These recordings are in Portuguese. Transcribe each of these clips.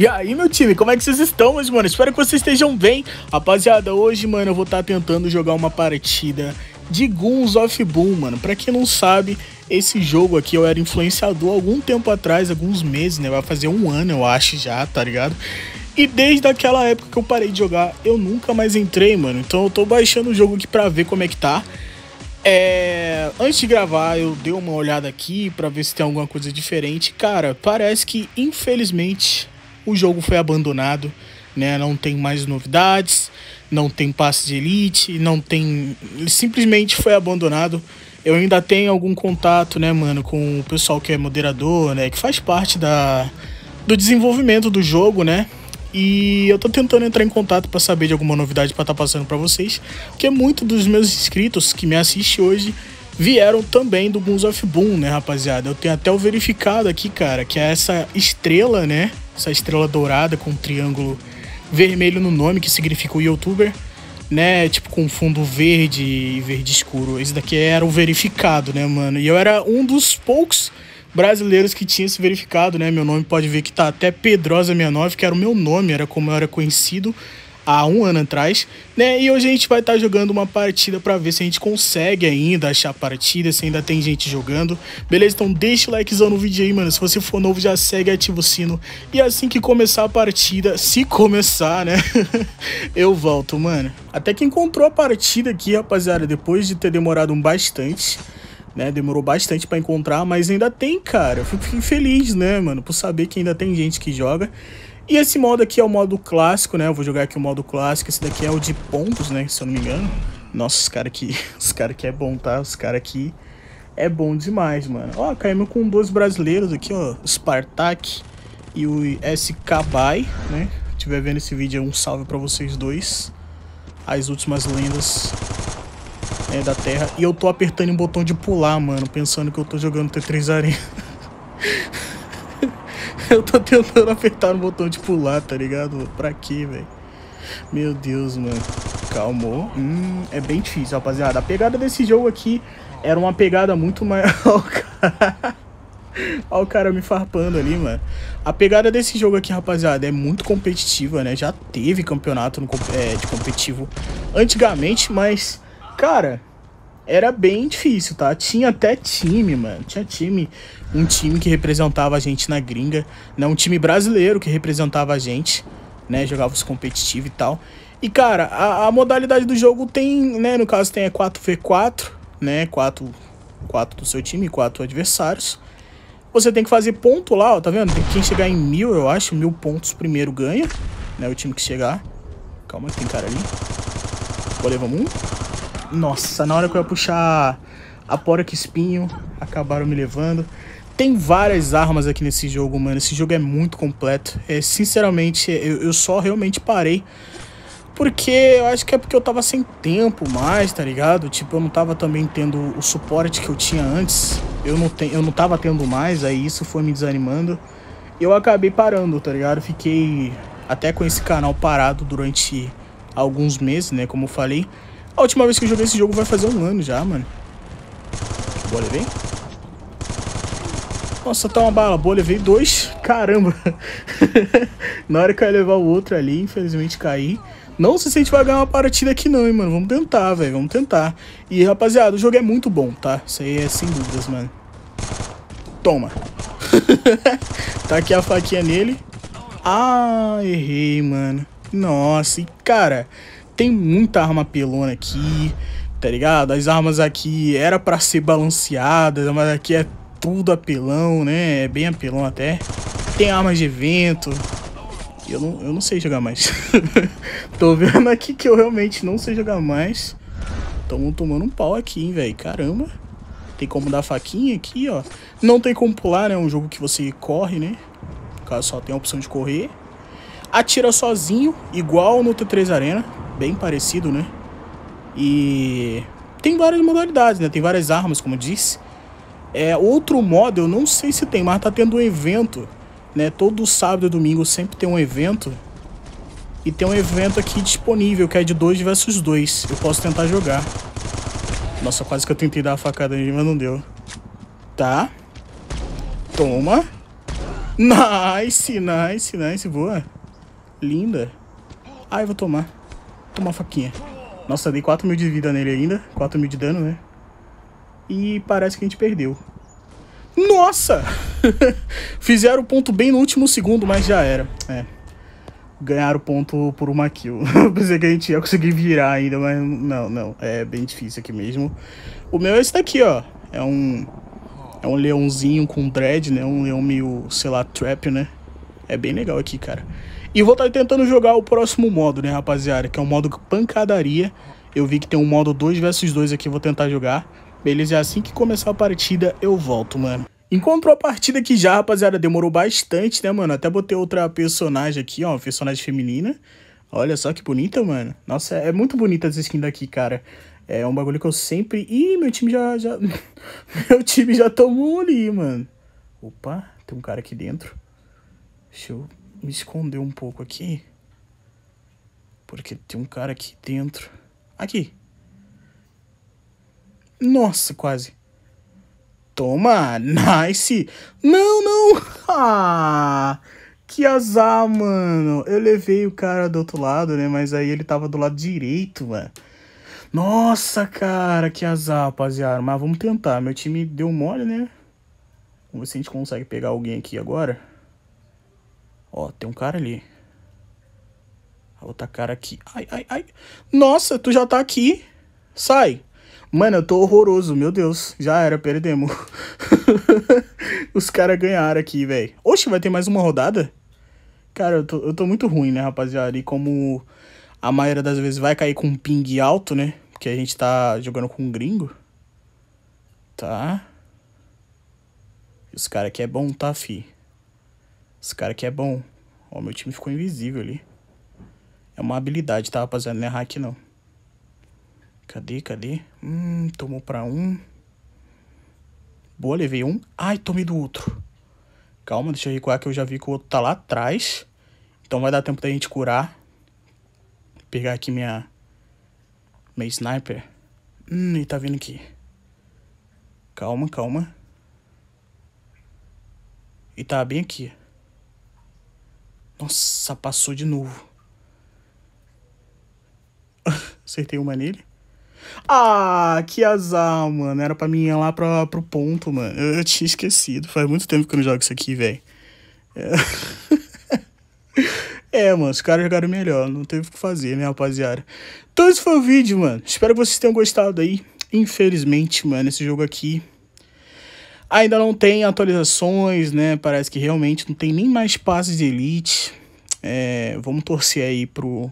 E aí, meu time, como é que vocês estão, meus mano? Espero que vocês estejam bem. Rapaziada, hoje, mano, eu vou estar tá tentando jogar uma partida de Guns of Boom, mano. Pra quem não sabe, esse jogo aqui eu era influenciador algum tempo atrás, alguns meses, né? Vai fazer um ano, eu acho, já, tá ligado? E desde aquela época que eu parei de jogar, eu nunca mais entrei, mano. Então eu tô baixando o jogo aqui pra ver como é que tá. É, antes de gravar, eu dei uma olhada aqui para ver se tem alguma coisa diferente. Cara, parece que infelizmente o jogo foi abandonado, né? Não tem mais novidades, não tem passe de elite, não tem. Ele simplesmente foi abandonado. Eu ainda tenho algum contato, né, mano, com o pessoal que é moderador, né? Que faz parte da, do desenvolvimento do jogo, né? E eu tô tentando entrar em contato para saber de alguma novidade para estar tá passando para vocês, porque muitos dos meus inscritos que me assistem hoje vieram também do Guns of Boom, né, rapaziada? Eu tenho até o verificado aqui, cara, que é essa estrela, né, essa estrela dourada com um triângulo vermelho no nome, que significa o youtuber, né? Tipo, com fundo verde e verde escuro. Esse daqui era o verificado, né, mano? E eu era um dos poucos brasileiros que tinha esse verificado, né? Meu nome pode ver que tá até Pedrosa69, que era o meu nome, era como eu era conhecido há um ano atrás, né? E hoje a gente vai estar tá jogando uma partida para ver se a gente consegue ainda achar partida, se ainda tem gente jogando. Beleza? Então deixa o likezão no vídeo aí, mano. Se você for novo, já segue, ativa o sino. E assim que começar a partida, se começar, né? eu volto, mano. Até que encontrou a partida aqui, rapaziada, depois de ter demorado um bastante. Né, demorou bastante para encontrar, mas ainda tem, cara. Eu fico feliz, né, mano, por saber que ainda tem gente que joga. E esse modo aqui é o modo clássico, né? Eu vou jogar aqui o modo clássico. Esse daqui é o de pontos, né? Se eu não me engano. Nossa, os caras aqui... Os caras aqui é bom, tá? Os caras aqui é bom demais, mano. Ó, caímos com dois brasileiros aqui, ó. Spartak e o SK Bay, né? Se estiver vendo esse vídeo, é um salve pra vocês dois. As últimas lendas né, da Terra. E eu tô apertando o botão de pular, mano. Pensando que eu tô jogando T3 Arena. eu tô tentando apertar no botão de pular, tá ligado? Pra quê, velho? Meu Deus, mano. Calmou. Hum, é bem difícil, rapaziada. A pegada desse jogo aqui era uma pegada muito maior. Olha o cara me farpando ali, mano. A pegada desse jogo aqui, rapaziada, é muito competitiva, né? Já teve campeonato no, é, de competitivo antigamente, mas, cara, era bem difícil, tá? Tinha até time, mano. Tinha time, um time que representava a gente na gringa, né? Um time brasileiro que representava a gente, né? Jogava os competitivos e tal. E, cara, a, a, modalidade do jogo tem, né? No caso tem é 4v4, né? 4, 4 do seu time, 4 adversários. Você tem que fazer ponto lá, ó, tá vendo? Tem quem chegar em mil, eu acho, mil pontos primeiro ganha, né? O time que chegar. Calma que tem cara ali. Vou levar um. Nossa, na hora que eu ia puxar a porca que espinho, acabaram me levando. Tem várias armas aqui nesse jogo, mano. Esse jogo é muito completo. É, sinceramente, eu, eu só realmente parei porque eu acho que é porque eu tava sem tempo mais, tá ligado? Tipo, eu não tava também tendo o suporte que eu tinha antes. Eu não, te, eu não tava tendo mais, aí isso foi me desanimando. Eu acabei parando, tá ligado? Fiquei até com esse canal parado durante alguns meses, né? Como eu falei. A última vez que eu joguei esse jogo vai fazer um ano já, mano. Bora, vem. Nossa, tá uma bala. Boa, levei dois. Caramba. Na hora que eu ia levar o outro ali, infelizmente caí. Não sei se a gente vai ganhar uma partida aqui não, hein, mano. Vamos tentar, velho. Vamos tentar. E, rapaziada, o jogo é muito bom, tá? Isso aí é sem dúvidas, mano. Toma. tá aqui a faquinha nele. Ah, errei, mano. Nossa, e cara tem muita arma pelona aqui, tá ligado? As armas aqui era para ser balanceadas, mas aqui é tudo apelão, né? É bem apelão até. Tem armas de evento. Eu não, eu não sei jogar mais. Tô vendo aqui que eu realmente não sei jogar mais. Tamo tomando um pau aqui, hein, velho. Caramba. Tem como dar faquinha aqui, ó. Não tem como pular, né? É um jogo que você corre, né? O cara só tem a opção de correr. Atira sozinho, igual no T3 Arena bem parecido, né? E tem várias modalidades, né? Tem várias armas, como disse. É, outro modo, eu não sei se tem, mas tá tendo um evento, né? Todo sábado e domingo sempre tem um evento. E tem um evento aqui disponível, que é de 2 versus 2. Eu posso tentar jogar. Nossa, quase que eu tentei dar a facada ali, mas não deu. Tá. Toma. Nice, nice, nice. Boa. Linda. Ai, ah, vou tomar tomar faquinha. Nossa, dei 4 mil de vida nele ainda. 4 mil de dano, né? E parece que a gente perdeu. Nossa! Fizeram o ponto bem no último segundo, mas já era. É. Ganharam o ponto por uma kill. Pensei que a gente ia conseguir virar ainda, mas não, não. É bem difícil aqui mesmo. O meu é esse daqui, ó. É um... É um leãozinho com dread, né? Um leão meio, sei lá, trap, né? É bem legal aqui, cara. E vou estar tá tentando jogar o próximo modo, né, rapaziada? Que é o modo pancadaria. Eu vi que tem um modo 2 versus 2 aqui, vou tentar jogar. Beleza, e assim que começar a partida eu volto, mano. Encontrou a partida aqui já, rapaziada, demorou bastante, né, mano? Até botei outra personagem aqui, ó, personagem feminina. Olha só que bonita, mano. Nossa, é muito bonita essa skin daqui, cara. É um bagulho que eu sempre... Ih, meu time já... já... meu time já tomou ali, mano. Opa, tem um cara aqui dentro. Deixa eu me esconder um pouco aqui. Porque tem um cara aqui dentro. Aqui. Nossa, quase. Toma, nice. Não, não. Ah, que azar, mano. Eu levei o cara do outro lado, né? Mas aí ele tava do lado direito, mano. Nossa, cara, que azar, rapaziada. Mas vamos tentar. Meu time deu mole, né? Vamos ver se a gente consegue pegar alguém aqui agora. Ó, tem um cara ali. A outra cara aqui. Ai, ai, ai. Nossa, tu já tá aqui. Sai. Mano, eu tô horroroso, meu Deus. Já era, perdemos. Os caras ganharam aqui, velho. Oxe, vai ter mais uma rodada? Cara, eu tô, eu tô muito ruim, né, rapaziada? E como a maioria das vezes vai cair com um ping alto, né? Porque a gente tá jogando com um gringo. Tá. Os caras aqui é bom, tá, fi? Esse cara aqui é bom. Ó, meu time ficou invisível ali. É uma habilidade, tá, rapaziada? Não é hack, não. Cadê, cadê? Hum, tomou pra um. Boa, levei um. Ai, tomei do outro. Calma, deixa eu recuar que eu já vi que o outro tá lá atrás. Então vai dar tempo da gente curar. pegar aqui minha... Minha sniper. Hum, ele tá vindo aqui. Calma, calma. E tá bem aqui. Nossa, passou de novo. Acertei uma nele. Ah, que azar, mano. Era pra mim ir lá pra, pro ponto, mano. Eu, eu tinha esquecido. Faz muito tempo que eu não jogo isso aqui, velho. É... é, mano, os caras jogaram melhor. Não teve o que fazer, né, rapaziada? Então esse foi o vídeo, mano. Espero que vocês tenham gostado aí. Infelizmente, mano, esse jogo aqui Ainda não tem atualizações, né? Parece que realmente não tem nem mais passes de elite. É, vamos torcer aí pro,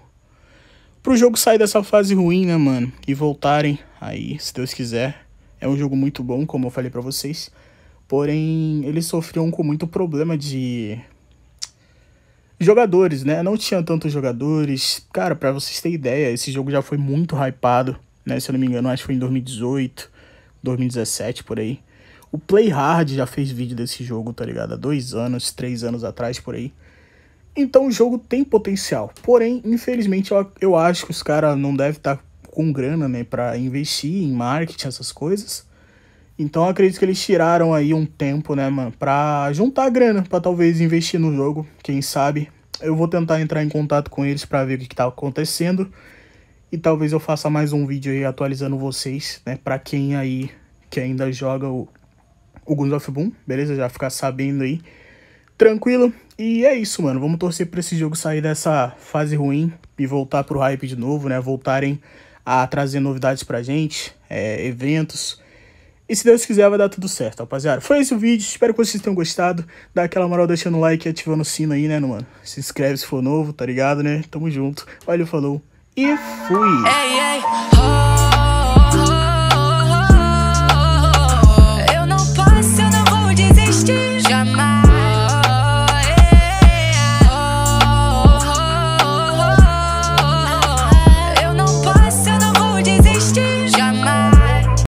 pro jogo sair dessa fase ruim, né, mano? E voltarem aí, se Deus quiser. É um jogo muito bom, como eu falei para vocês. Porém, eles sofriam com muito problema de jogadores, né? Não tinha tantos jogadores. Cara, para vocês terem ideia, esse jogo já foi muito hypado, né? Se eu não me engano, acho que foi em 2018, 2017 por aí. O Play Hard já fez vídeo desse jogo, tá ligado? Há dois anos, três anos atrás, por aí. Então o jogo tem potencial. Porém, infelizmente, eu, eu acho que os caras não devem estar tá com grana, né? Pra investir em marketing, essas coisas. Então acredito que eles tiraram aí um tempo, né, mano? Pra juntar grana, pra talvez investir no jogo, quem sabe. Eu vou tentar entrar em contato com eles pra ver o que, que tá acontecendo. E talvez eu faça mais um vídeo aí atualizando vocês, né? Pra quem aí que ainda joga o o of Boom, beleza? Já ficar sabendo aí. Tranquilo. E é isso, mano. Vamos torcer pra esse jogo sair dessa fase ruim e voltar pro hype de novo, né? Voltarem a trazer novidades pra gente, é, eventos. E se Deus quiser, vai dar tudo certo, rapaziada. Foi esse o vídeo, espero que vocês tenham gostado. Dá aquela moral deixando o like e ativando o sino aí, né, mano? Se inscreve se for novo, tá ligado, né? Tamo junto. Valeu, falou e fui! Ei, ei.